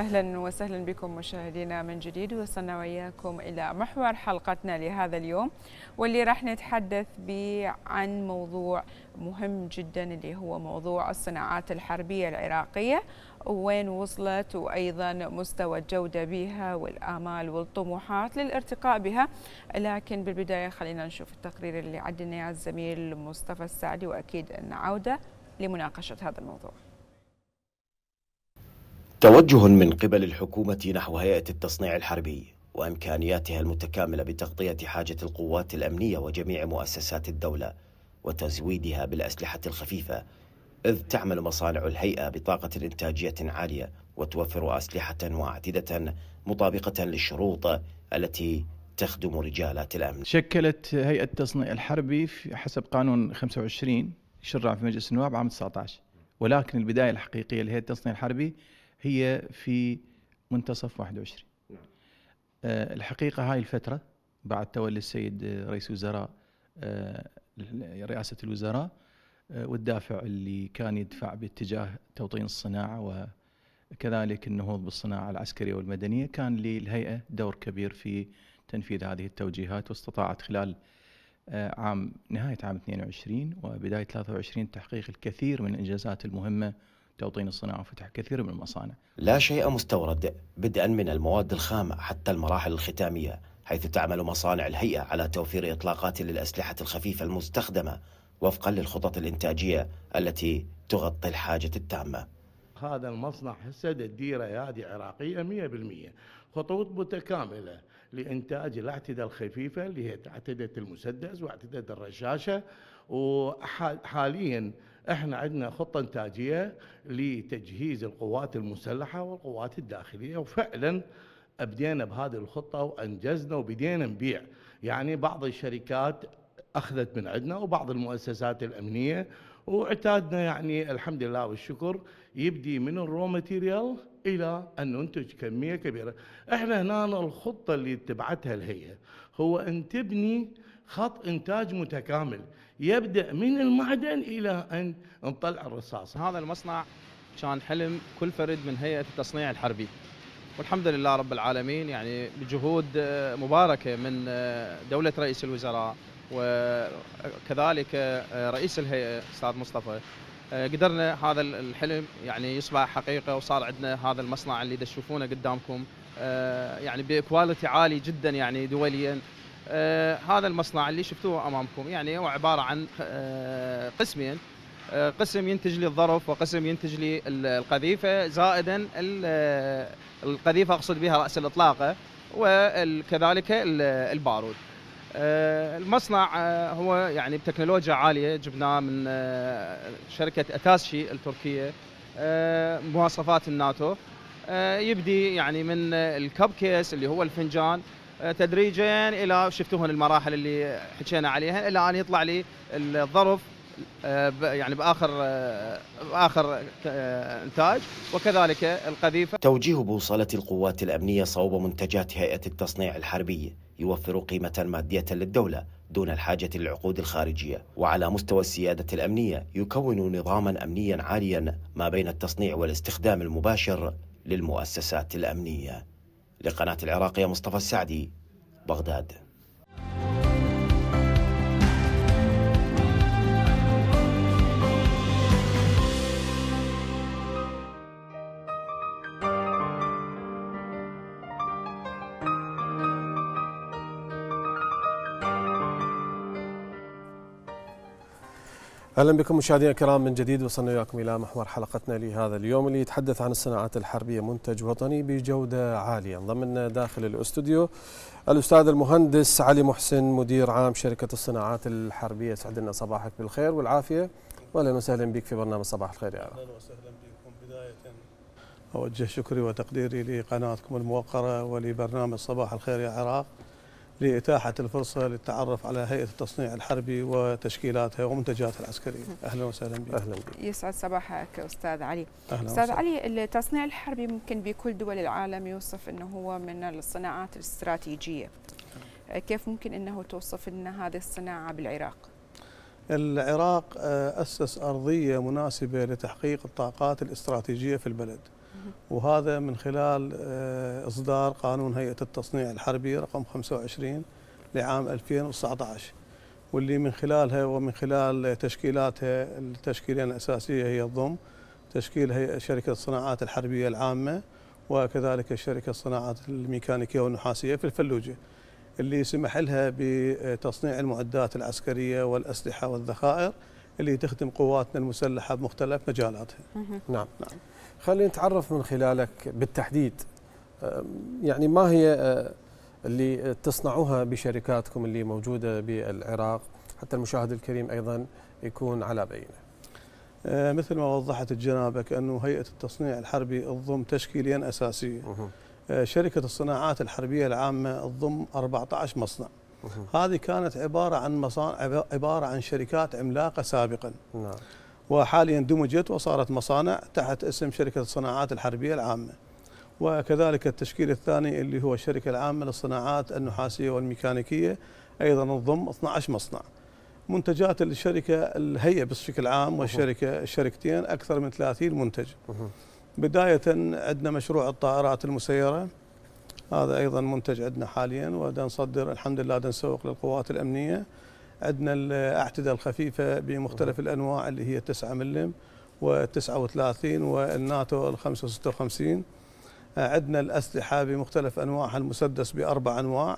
اهلا وسهلا بكم مشاهدينا من جديد وصلنا واياكم الى محور حلقتنا لهذا اليوم واللي راح نتحدث به عن موضوع مهم جدا اللي هو موضوع الصناعات الحربيه العراقيه وين وصلت وايضا مستوى الجوده بها والامال والطموحات للارتقاء بها لكن بالبدايه خلينا نشوف التقرير اللي عدنا الزميل مصطفى السعدي واكيد ان عوده لمناقشه هذا الموضوع. توجه من قبل الحكومة نحو هيئة التصنيع الحربي وإمكانياتها المتكاملة بتغطية حاجة القوات الأمنية وجميع مؤسسات الدولة وتزويدها بالأسلحة الخفيفة إذ تعمل مصانع الهيئة بطاقة إنتاجية عالية وتوفر أسلحة وأعتدة مطابقة للشروط التي تخدم رجالات الأمن شكلت هيئة التصنيع الحربي حسب قانون 25 شرع في مجلس النواب عام 19 ولكن البداية الحقيقية لهيئة التصنيع الحربي هي في منتصف 21 نعم. آه، الحقيقه هاي الفتره بعد تولي السيد رئيس وزراء آه، رئاسه الوزراء آه، والدافع اللي كان يدفع باتجاه توطين الصناعه وكذلك النهوض بالصناعه العسكريه والمدنيه كان للهيئه دور كبير في تنفيذ هذه التوجيهات واستطاعت خلال عام نهايه عام 22 وبدايه 23 تحقيق الكثير من الانجازات المهمه توطين الصناعة وفتح كثير من المصانع لا شيء مستورد بدءا من المواد الخام حتى المراحل الختامية حيث تعمل مصانع الهيئة على توفير إطلاقات للأسلحة الخفيفة المستخدمة وفقا للخطط الإنتاجية التي تغطي الحاجة التامة هذا المصنع هسه ديره هذه عراقية 100% خطوط متكاملة لإنتاج الأعتدة الخفيفة اللي هي أعتدة المسدس وأعتدة الرشاشة وحاليا احنا عندنا خطة إنتاجية لتجهيز القوات المسلحة والقوات الداخلية وفعلا أبدينا بهذه الخطة وأنجزنا وبدينا نبيع يعني بعض الشركات أخذت من عندنا وبعض المؤسسات الأمنية واعتادنا يعني الحمد لله والشكر يبدي من الرو ماتيريال الى ان ننتج كميه كبيره احنا هنا الخطه اللي اتبعتها الهيئه هو ان تبني خط انتاج متكامل يبدا من المعدن الى ان نطلع الرصاص هذا المصنع كان حلم كل فرد من هيئه التصنيع الحربي والحمد لله رب العالمين يعني بجهود آه، مباركه من آه، دوله رئيس الوزراء وكذلك آه، رئيس الهيئه استاذ مصطفى آه، قدرنا هذا الحلم يعني يصبح حقيقه وصار عندنا هذا المصنع اللي تشوفونه قدامكم آه، يعني بكواليتي عالي جدا يعني دوليا آه، هذا المصنع اللي شفتوه امامكم يعني هو عباره عن قسمين قسم ينتج لي الظرف وقسم ينتج لي القذيفه زائدا القذيفه اقصد بها راس الاطلاقه وكذلك البارود آه، المصنع آه، هو يعني بتكنولوجيا عاليه جبناه من آه، شركه اتاسشي التركيه مواصفات الناتو يبدي يعني من الكب كيس اللي هو الفنجان تدريجا الى شفتوا المراحل اللي حكينا عليها الى ان يطلع لي الظرف يعني باخر باخر انتاج وكذلك القذيفه توجيه بوصله القوات الامنيه صوب منتجات هيئه التصنيع الحربيه يوفر قيمة مادية للدولة دون الحاجة للعقود الخارجية وعلى مستوى السيادة الأمنية يكون نظاما أمنيا عاليا ما بين التصنيع والاستخدام المباشر للمؤسسات الأمنية لقناة العراقية مصطفى السعدي بغداد اهلا بكم مشاهدينا الكرام من جديد وصلنا وياكم الى محور حلقتنا لهذا اليوم اللي يتحدث عن الصناعات الحربيه منتج وطني بجوده عاليه انضم لنا داخل الاستوديو الاستاذ المهندس علي محسن مدير عام شركه الصناعات الحربيه يسعد لنا صباحك بالخير والعافيه واهلا وسهلا بك في برنامج صباح الخير يا اهلا وسهلا بكم بدايه اوجه شكري وتقديري لقناتكم الموقره ولبرنامج صباح الخير يا عراق لإتاحة الفرصة للتعرف على هيئة التصنيع الحربي وتشكيلاتها ومنتجاتها العسكرية أهلا وسهلا بك أهلا بك يسعد صباحك أستاذ علي أهلا أستاذ وسهلا. علي التصنيع الحربي ممكن بكل دول العالم يوصف أنه هو من الصناعات الاستراتيجية كيف ممكن أنه توصف لنا هذه الصناعة بالعراق؟ العراق آه، أسس أرضية مناسبة لتحقيق الطاقات الاستراتيجية في البلد وهذا من خلال آه، إصدار قانون هيئة التصنيع الحربي رقم 25 لعام 2019 واللي من خلالها ومن خلال تشكيلاتها التشكيلين الأساسية هي الضم تشكيل هيئة شركة الصناعات الحربية العامة وكذلك شركة الصناعات الميكانيكية والنحاسية في الفلوجة اللي سمح لها بتصنيع المعدات العسكرية والأسلحة والذخائر اللي تخدم قواتنا المسلحه بمختلف مجالاتها. نعم. نعم. خلينا نتعرف من خلالك بالتحديد يعني ما هي أه، اللي تصنعوها بشركاتكم اللي موجوده بالعراق حتى المشاهد الكريم ايضا يكون على بينه. أه، مثل ما وضحت جنابك انه هيئه التصنيع الحربي تضم تشكيلين اساسيين. أه، شركه الصناعات الحربيه العامه تضم 14 مصنع. هذه كانت عبارة عن مصانع عبارة عن شركات عملاقة سابقا نعم. وحاليا دمجت وصارت مصانع تحت اسم شركة الصناعات الحربية العامة وكذلك التشكيل الثاني اللي هو الشركة العامة للصناعات النحاسية والميكانيكية أيضا تضم 12 مصنع منتجات الشركة الهيئة بشكل عام والشركة الشركتين أكثر من 30 منتج بداية عندنا مشروع الطائرات المسيرة هذا ايضا منتج عندنا حاليا ودا نصدر الحمد لله دا نسوق للقوات الامنيه عندنا الاعتده الخفيفه بمختلف الانواع اللي هي 9 ملم و39 والناتو ال 55 عندنا الاسلحه بمختلف انواعها المسدس باربع انواع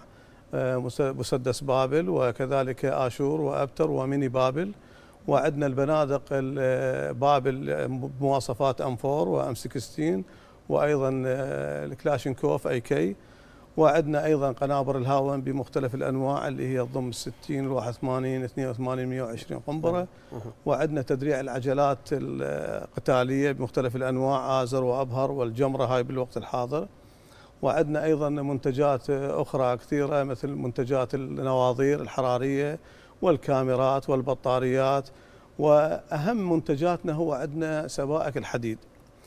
آه، مسدس بابل وكذلك اشور وابتر وميني بابل وعندنا البنادق آه، بابل بمواصفات آه، ام 4 وام 16 وايضا آه، الكلاشنكوف اي كي وعندنا ايضا قنابر الهاون بمختلف الانواع اللي هي تضم 60 81 82 120 قنبره وعندنا تدريع العجلات القتاليه بمختلف الانواع ازر وابهر والجمره هاي بالوقت الحاضر وعندنا ايضا منتجات آه، اخرى كثيره مثل منتجات النواظير الحراريه والكاميرات والبطاريات واهم منتجاتنا هو عندنا سبائك الحديد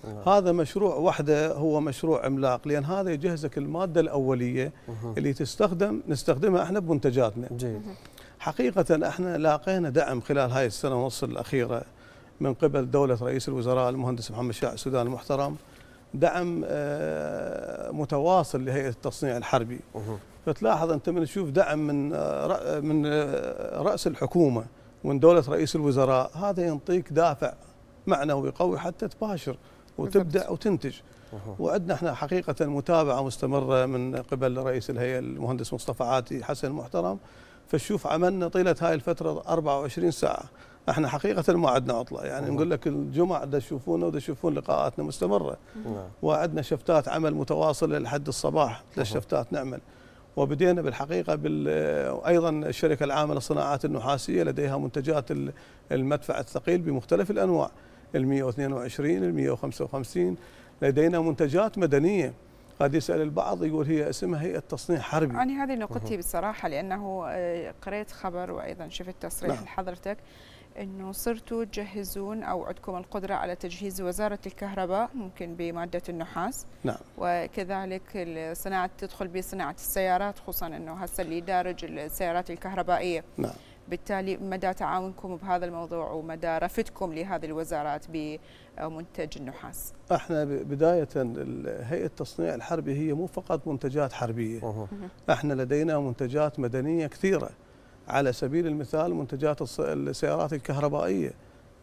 نعم. هذا مشروع وحده هو مشروع عملاق لان هذا يجهزك الماده الاوليه مه. اللي تستخدم نستخدمها احنا بمنتجاتنا جيد حقيقه احنا لاقينا دعم خلال هاي السنه ونص الاخيره من قبل دوله رئيس الوزراء المهندس محمد شاع السودان المحترم دعم آه، متواصل لهيئه التصنيع الحربي مه. فتلاحظ انت من تشوف دعم من آه، من آه، راس الحكومه ومن دوله رئيس الوزراء هذا ينطيك دافع معنوي قوي حتى تباشر وتبدا وتنتج وعندنا احنا حقيقه متابعه مستمره من قبل رئيس الهيئه المهندس مصطفى عاتي حسن محترم فشوف عملنا طيله هاي الفتره 24 ساعه احنا حقيقه ما عندنا عطله يعني نقول لك الجمعه دا تشوفونا ودا تشوفون لقاءاتنا مستمره نعم. وعندنا شفتات عمل متواصله لحد الصباح ثلاث شفتات نعمل وبدينا بالحقيقه بال ايضا الشركه العامه للصناعات النحاسيه لديها منتجات المدفع الثقيل بمختلف الانواع ال 122 ال 155 لدينا منتجات مدنيه قد يسال البعض يقول هي اسمها هيئه تصنيع حربي. انا يعني هذه نقطتي بصراحه لانه آه، قريت خبر وايضا شفت تصريح نعم. لحضرتك انه صرتوا تجهزون او عندكم القدره على تجهيز وزاره الكهرباء ممكن بماده النحاس نعم وكذلك صناعه تدخل بصناعه السيارات خصوصا انه هسه اللي دارج السيارات الكهربائيه نعم بالتالي مدى تعاونكم بهذا الموضوع ومدى رفدكم لهذه الوزارات بمنتج النحاس احنا بدايه هيئه التصنيع الحربي هي مو فقط منتجات حربيه احنا لدينا منتجات مدنيه كثيره على سبيل المثال منتجات السيارات الكهربائيه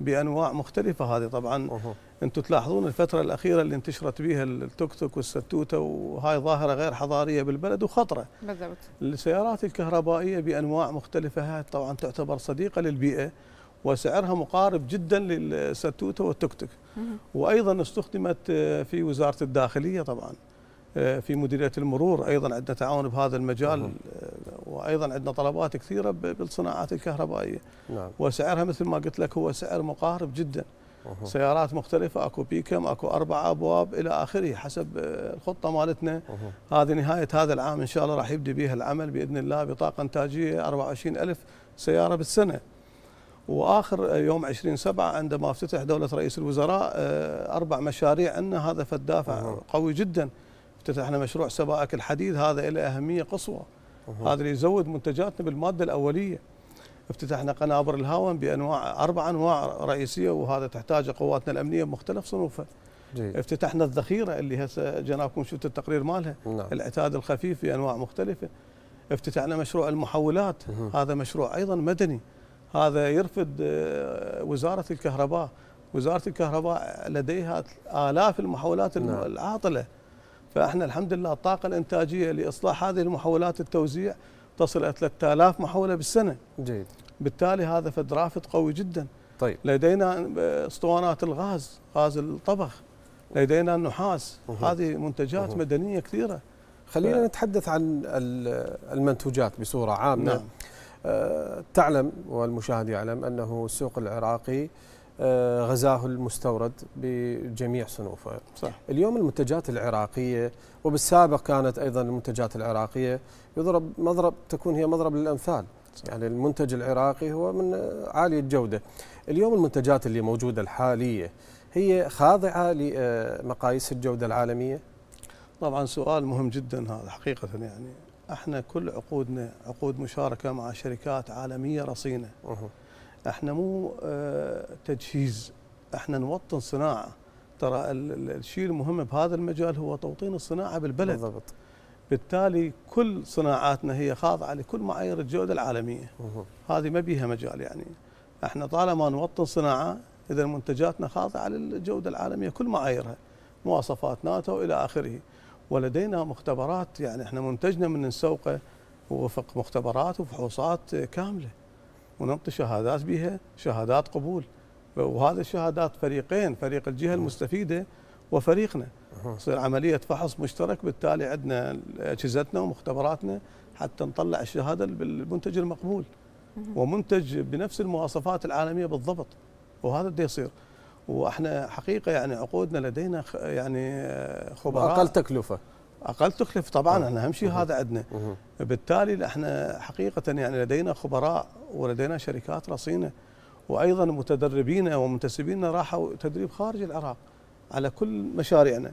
بانواع مختلفه هذه طبعا أوه. انتم تلاحظون الفتره الاخيره اللي انتشرت بها التوك توك والستوته وهاي ظاهره غير حضاريه بالبلد وخطره بالضبط السيارات الكهربائيه بانواع مختلفه هاي طبعا تعتبر صديقه للبيئه وسعرها مقارب جدا للستوته والتوك توك وايضا استخدمت آه، في وزاره الداخليه طبعا آه، في مديريه المرور ايضا عندنا تعاون بهذا المجال آه، وايضا عندنا طلبات كثيره بالصناعات الكهربائيه نعم. وسعرها مثل ما قلت لك هو سعر مقارب جدا سيارات مختلفه اكو بيكم اكو اربع ابواب الى اخره حسب الخطه مالتنا هذه نهايه هذا العام ان شاء الله راح يبدي بها العمل باذن الله بطاقه انتاجيه 24000 سياره بالسنه واخر يوم 20 7 عندما افتتح دوله رئيس الوزراء آه، اربع مشاريع عندنا هذا فالدافع قوي جدا افتتحنا مشروع سبائك الحديد هذا له اهميه قصوى هذا اللي يزود منتجاتنا بالماده الاوليه افتتحنا قنابر الهاون بأنواع أربع أنواع رئيسية وهذا تحتاج قواتنا الأمنية بمختلف صنوفها جيد. افتتحنا الذخيرة اللي هسه جنابكم شفتوا التقرير مالها نعم. العتاد الخفيف بأنواع مختلفة افتتحنا مشروع المحولات مه. هذا مشروع أيضا مدني هذا يرفد آه، وزارة الكهرباء وزارة الكهرباء لديها آلاف المحولات نعم. العاطلة فاحنا الحمد لله الطاقه الانتاجيه لاصلاح هذه المحولات التوزيع تصل الى 3000 محوله بالسنه جيد بالتالي هذا فد رافد قوي جدا طيب لدينا اسطوانات الغاز غاز الطبخ لدينا النحاس أوه. هذه منتجات أوه. مدنيه كثيره خلينا ف... نتحدث عن المنتوجات بصوره عامه نعم. أه، تعلم والمشاهد يعلم انه السوق العراقي آه، غزاه المستورد بجميع صنوفه صح. اليوم المنتجات العراقية وبالسابق كانت أيضا المنتجات العراقية يضرب مضرب تكون هي مضرب للأمثال صح. يعني المنتج العراقي هو من عالي الجودة اليوم المنتجات اللي موجودة الحالية هي خاضعة لمقاييس الجودة العالمية طبعا سؤال مهم جدا هذا حقيقة يعني احنا كل عقودنا عقود مشاركة مع شركات عالمية رصينة أوه. احنا مو آه، تجهيز احنا نوطن صناعه ترى الشيء المهم بهذا المجال هو توطين الصناعه بالبلد بالضبط بالتالي كل صناعاتنا هي خاضعه لكل معايير الجوده العالميه هذه ما بيها مجال يعني احنا طالما نوطن صناعه اذا منتجاتنا خاضعه للجوده العالميه كل معاييرها مواصفات ناتو الى اخره ولدينا مختبرات يعني احنا منتجنا من نسوقه وفق مختبرات وفحوصات كامله ونعطي شهادات بها شهادات قبول وهذه الشهادات فريقين فريق الجهه المستفيده وفريقنا تصير عمليه فحص مشترك بالتالي عندنا اجهزتنا ومختبراتنا حتى نطلع الشهاده بالمنتج المقبول ومنتج بنفس المواصفات العالميه بالضبط وهذا اللي يصير واحنا حقيقه يعني عقودنا لدينا يعني آه، خبراء اقل تكلفه اقل تكلفه طبعا أوه. احنا اهم شيء هذا عندنا أه. بالتالي احنا حقيقه يعني لدينا خبراء ولدينا شركات رصينه وايضا متدربين ومنتسبين راحوا تدريب خارج العراق على كل مشاريعنا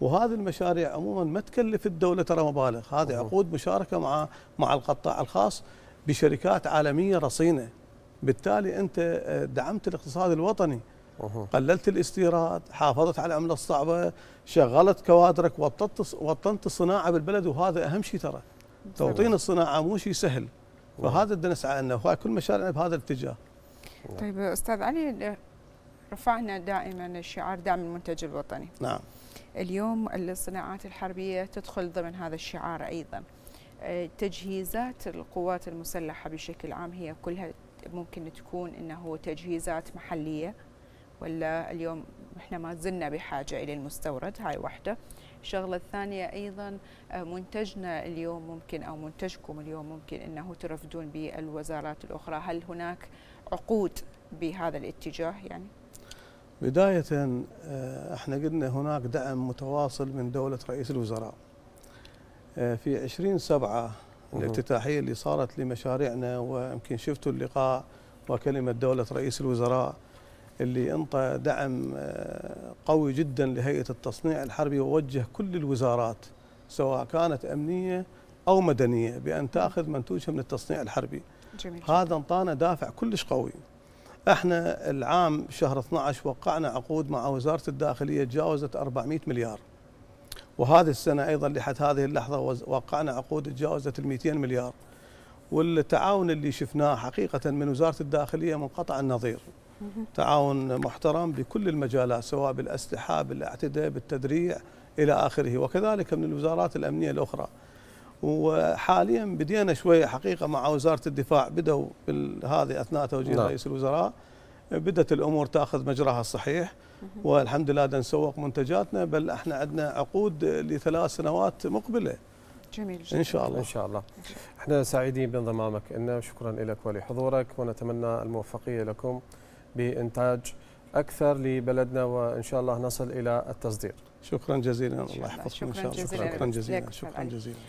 وهذه المشاريع عموما ما تكلف الدوله ترى مبالغ هذه أه. عقود مشاركه مع مع القطاع الخاص بشركات عالميه رصينه بالتالي انت آه، دعمت الاقتصاد الوطني قللت الاستيراد حافظت على العمله الصعبه شغلت كوادرك وطنت وطنت الصناعه بالبلد وهذا اهم شيء ترى توطين الصناعه مو شيء سهل وهذا بدنا نسعى انه كل مشاريعنا بهذا الاتجاه نعم. طيب استاذ علي رفعنا دائما الشعار دعم المنتج الوطني نعم اليوم الصناعات الحربيه تدخل ضمن هذا الشعار ايضا تجهيزات القوات المسلحه بشكل عام هي كلها ممكن تكون انه تجهيزات محليه ولا اليوم احنا ما زلنا بحاجه الى المستورد هاي واحده الشغله الثانيه ايضا آه، منتجنا اليوم ممكن او منتجكم اليوم ممكن انه ترفدون بالوزارات الاخرى هل هناك عقود بهذا الاتجاه يعني بداية آه، احنا قلنا هناك دعم متواصل من دولة رئيس الوزراء آه، في 20 سبعة الافتتاحية اللي صارت لمشاريعنا ويمكن شفتوا اللقاء وكلمة دولة رئيس الوزراء اللي انطى دعم آه، قوي جدا لهيئه التصنيع الحربي ووجه كل الوزارات سواء كانت امنيه او مدنيه بان تاخذ منتوجها من التصنيع الحربي. جميل. هذا انطانا دافع كلش قوي. احنا العام شهر 12 وقعنا عقود مع وزاره الداخليه تجاوزت 400 مليار. وهذه السنه ايضا لحد هذه اللحظه وقعنا عقود تجاوزت ال 200 مليار. والتعاون اللي شفناه حقيقه من وزاره الداخليه منقطع النظير. تعاون محترم بكل المجالات سواء بالأسلحة بالأعتدة بالتدريع إلى آخره وكذلك من الوزارات الأمنية الأخرى وحاليا بدينا شوية حقيقة مع وزارة الدفاع بدأوا هذه أثناء توجيه نعم. رئيس الوزراء بدأت الأمور تأخذ مجراها الصحيح والحمد لله بدنا نسوق منتجاتنا بل احنا عندنا عقود لثلاث سنوات مقبله جميل جدا. ان شاء الله ان شاء الله احنا سعيدين بانضمامك لنا شكرا لك ولحضورك ونتمنى الموفقيه لكم بإنتاج أكثر لبلدنا وإن شاء الله نصل إلى التصدير شكرا جزيلا الله يحفظكم إن شاء الله شكرا جزيلا شكرا جزيلا